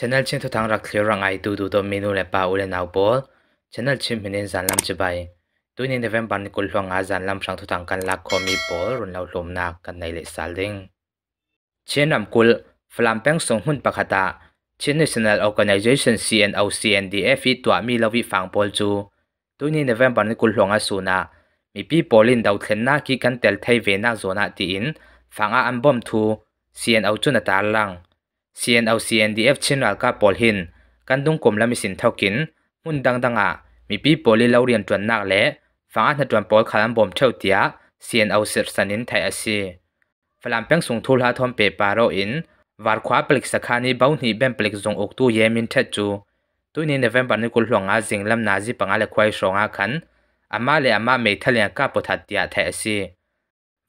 ชนลชิมทุทางรักเลียรังไอตูดูตัวเมนูเล็บ้าอุเลนเอาบอลชนลชิมเป็นเงินลำจับไปตัวนี้เดเวนบันกุลหวงอาจารลำช่างทุทังกันลักคอมีบอลรุนเราลมนักกันในเลสซัลิงเชนลำกุลฟลัมเป็งส่งหุ่นประกตาเชนเนชแนลออก์แกเนชันซีเอ็นโอซีเอ็นดีเอฟตัวมีลาวิฟังบอลจูตัวนี้เดเวนบันกุลหวงอาสูนามีปีบอลินดาวเทนนาคีกันเตลไทยเวนาโซนาตีนฟังอาอันบอมทูซีเอ็นโอจุนตาลัง CN เอา CNDF ชินอลกาปอลฮิน กันดุงกลมและมิสินเท่ากิน มุ่นดังดังอ่ะมีปีโปลีเลาเรียนจวนนักเละฟังอันจวนปอลขานบอมเท่าเตีย CN เอาเสรสันนินไทยอาซีฟลามเพียงส่งทูลหาทอมเปปาโรอินวาร์ควาปลิกสกคานีเบ้าหนีเบนปลิกจงอกตู้เยมินเทจูตุนี้นเวมบันนี้กุลหลงอาจิงลำนาจิปังอาเลควายสองอาคันอามาเลอามาเมทะเลกาปถัดตียไทาเทซี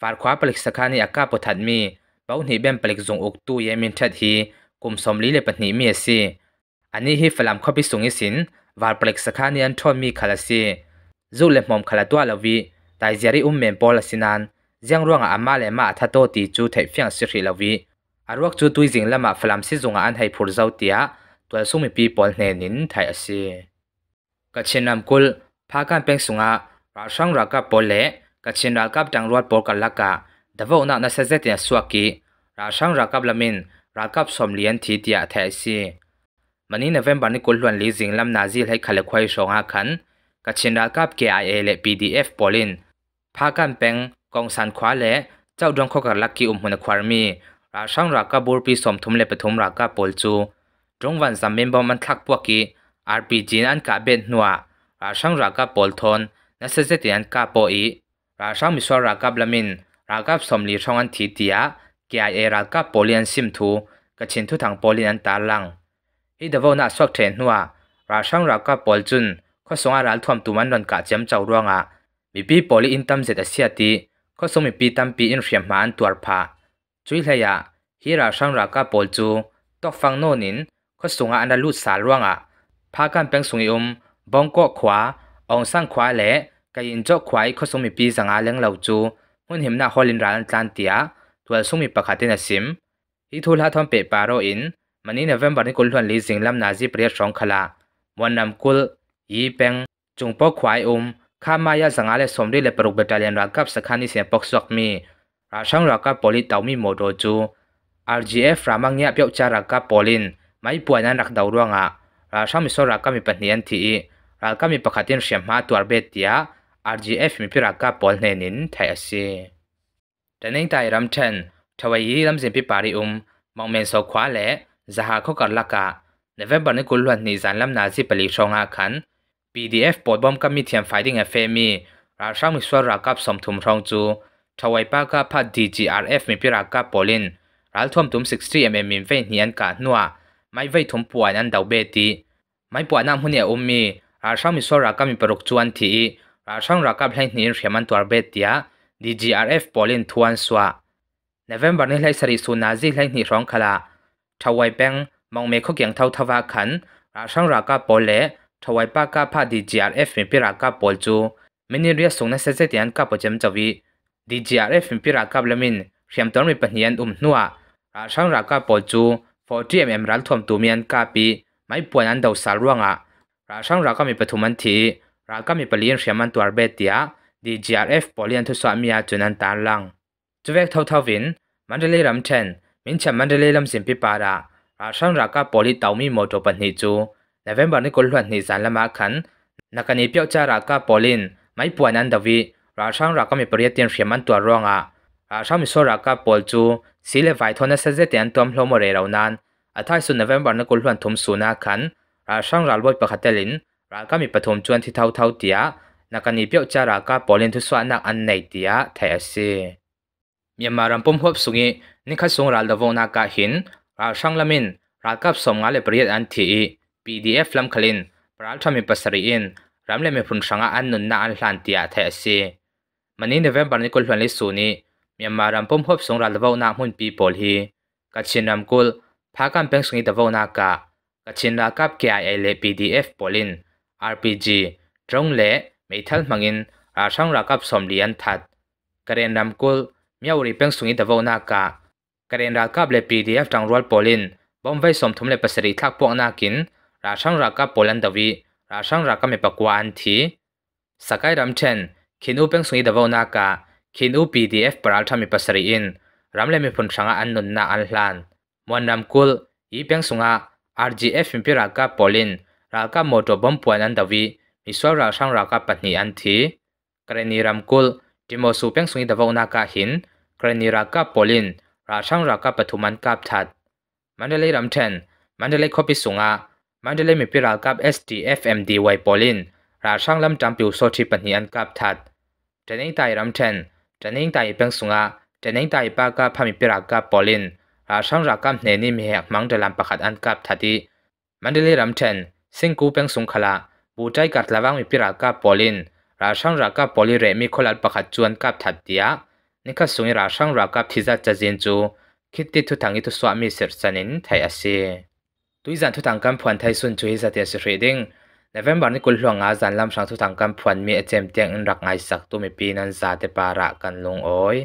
วาร์ควาปลิกสกคานีอากาปถัดมีเบ้าหนีเบนปลิกจงอกตู้เยมินเทจีกลุ่มสมลีเลปันีมีสีอันนี้ฮิฟลามข้อพิสูงสินวาลเปล็กสักเนียนทอนมีขลาสีจูเล็มอมขลาตัวลาวีแต่เจริอุ้มเมนปอลสินันเยงร่วงอามาเลมาทัตโตตีจูเทฟียงสิริลาวีอารวกจูตุยจิงละมาฟลามซิจงอันให้ผูรเจ้าเตียตัวสุมีปีปอลเนนินไทยสิกัจเชนามกุลพากันเป็นสุงาราชังรักกับปอลเล่กัจเชนรักกับจังรวดปอลกัลลากะดาหนักนัสเซตินสวากีราชังรักกับลามินรากับสมเลียนทีเดียแทสีมันนี่ในเวมบันนี่กุลวนลีจิงลำนาซิลให้ขลักควยสองอาคันกัจเชนรากับเกไอเอและพีดีเอฟบอลินพากันเป็นกองสันควาและเจ้าดวงขอกับลักกี้อุมหุนควารมี ราช่างรากับบูรปีสมทุมและปฐมรากับปอลจู จงวันสามเมมบอมันทักพวกกี้อาร์พีจีนันกับเบนนัวราช่างรากับปอลทอนนัสเซติอันกบโปอี ราช่างมิสวรากับลามินรากับสมลีช่องอันทีเดียกียเอรักกับโปลีนซิมทูกับชินทุทางโปลีนันตาลังฮิดเดโวนาสวักเทนหัวราช่างรักกับโปลจุนข้อสงอารัลทอมตุมันนนกาเจมเจ้าร่วงอ่ะมีปีโปลีอินตัมเจตเซียตีข้อสงมีปีตัมปีอินเฟียมานตัวผาจุยเลียฮีราช่างรักกับโปลจูตอกฟังโนนินข้อสงอาอันดาลุสาร่วงอ่ะพากันเป็นสงอมบองก็ขวาองสังขวาเละกายินจ่อขวายข้อสงมีปีสังอาเลงเหล่าจูมุ่นเห็นหน้าฮอลินรันจันเตียทัวร์ซุ่มมีประกาศในซิมฮีทูลฮัตทอมเปปาโรอินมันนี่ในเดือนมกราคมลีสิงลำนาจีเปรียดองขลาวันนำกุลยีเปงจุงปอกควายอุมข้ามายาสังอาเลสมดีและปรุกเบตาเลียนรักกับสคานิเสียปกสวกมี ราชังรักกับปอลิตเอาวมีโมโดจูอาร์จีเอฟรามังเงียเปียกจารักกับปอลินไม่ป่วยนั้นรักดาวร่วงอ่ะราชังมิโซรักกับมีปัญญาทีรักกับมีประกาศในเสียมหาตัวเบตียอาร์จีเอฟมีพิรักกับปอลเนนินไทยเซแต่ในิ่งใจรำเชนทวายีรำเสียงพิปาริอุมมองเมนโซคว้าและจหาเขากับลักกะในเว็บบันทึกลวนนิสันลำนาซีปลีชองอาคัน PDF ปดบอมก็มีเทียมไฟดิ้งเอฟเอมี ราช่างมิสวนรักกับสมทุมรองจูทวายป้ากับพัดดีจีอาร์เอฟมีพิรักกับปอลินรัลทวมตุม60เอ็มเอ็มมีเฟนฮิอันกาหนัวไม่ไว้ทุมป่วยนั้นเดาเบตีไม่ป่วยนั่งหุ่นเอวมี ราช่างมิสวนรักับมีประลุกจวนทีราช่างรักับเฮีนเฮียนเขียนมันตัวเบตีอ่ะ DGRF ปอลินทวนสวะนเวมบาร์นี้ไล่สริสุนาจีไล่หนีร้องคลาทวายแบงมองเมฆเกียงเท่าทวาขัน ราช่างรากาปอลเลทวายปากาพา DGRF มีพิรากาปอลจูมินิเรียสุนัสเซเติยันกาปจำจวี DGRF มีพิรากาบลมินเขียมตันมีปัญญาอุ้มนัวราช่างรากาปอลจูฟอร์ีเอ็มเอ็มรัลทอมตูมียนกาปีไม่ป่วยอันเดาสารว่างอ่ะราช่างรากามีปฐุมันทีรากามีปลีนเขียมันตัวเบตียา DGRF ปอลียนทุสวามีอาจุนันตาลังจุเวกเท่าเท่าวิน มันเดลีรัมเชนมินชัมมันเดลีรมสิมพิปาระอาชังรักกาปอลีเตามีโมโตปันฮิจูในเวมบันนี้กลุ่นนิสันละมาขันนักนิพยวจารักกาปอลินไม่ป่วยนันดวีราชังรักก็มีปริยตินเขียมันตัวรองอ่ะราชังมิโซรักกาปอลจูสีเลไวทอนัสเซเตียนตัวมโลมเรเรานันอาท้ายสุดในเวมบันนี้กลุ่นทุมสูนาขัน ราชังรักบอยปะคัดเตลินรักก็มีปฐมจวนที่เท่าเท่าเตียนักนิพปียจาราก็ปอลินทุสวานักอันไหนทียะเทเสมีมารัมพุ่มหอบสุงีนิคัสงรัลดวงนักหินราชังลามินรัลกับสมงาเลปริยตอันทีปีดีเอฟลำคลินปราลทำมิปัสรีอินรำเลมิพุนชังอันนุนนาอันหลันตียาเทเสมันนี่เดเวมบันนี้กุลฟันลิสูนีมีมารัมพุ่มหอบสงรัลดวงนักมุนปีปอลฮีกัจฉินรมกุลพากันเป็นสุงีดวงนักกะกัจฉินรักับเกียเอเลปีดีเอฟปอลินอาร์พีจีตรงเลม่ทันมังินราช่งรักับสมดลียนทัดกรเรนรำกุลมีอุริเป็งสุงิตวนากากรเรนรักับเลปีดีเอฟจังรวลโปลินบอมไว้สมทุมเลปัสริทักพวกนากิน ราช่งรักับโปลันดวีราช่งรักับเมปกวาอันทีสกายรำเชนคินอูเป็งสุงิตวนากะคินอูปีดีเอฟปราลทามิปัสริอินรำเลมีผลชงอันนุนนาอันลานมวนรำกุลอีเป็งสุงะ RGF มิพิรากับโปลินรากับโมโตบอมพวนอันดวีมิสวราช่างรากาปัจนีอันทีกรณีรัมกุลจิโมสูเพียงสุนิดาวนาคาหินกรณีรากาบโปลินราช่างรากาปทุมันกาบทัด มันเดลยรัมเทนมันเดลยคบิสุงามันเดลยมีพิรากฟบ SDFMD ไวโปลินราช่างลำจำปิวโซชิปัจนีอันกาบทัดจันิงไตรัมเทนจันิงไตเพียงสุงาจันิงไตปากาพามิพิรากาบโปลินราช่างรากาเนนิมีเหกมังเดลัมปะขัดอันกาบทัดีมันเดลยรัมเทนซิงกูเพียงสุงขลาผูใจกัดระวังมีพิรากาปอลินราชังรากาปอลิเรมีคนลัดประคัดจวนกับถัดเดียนี่ก็สุงราชังรากาพิจัดจะเจนจูคิดติดทุทังอิทุสวามีเสรสนินไทยอาเซียตุยจันทุทังกันพวนไทยสุนจูฮิจเตียสเรดิงนเวมบาร์นี่กุลหลวงอาจันลำชังทุทังกันพวนมีเอเจมเตียงอินรักไงสักตัวมีปีนันซาเตปาระกันลงโอ้ย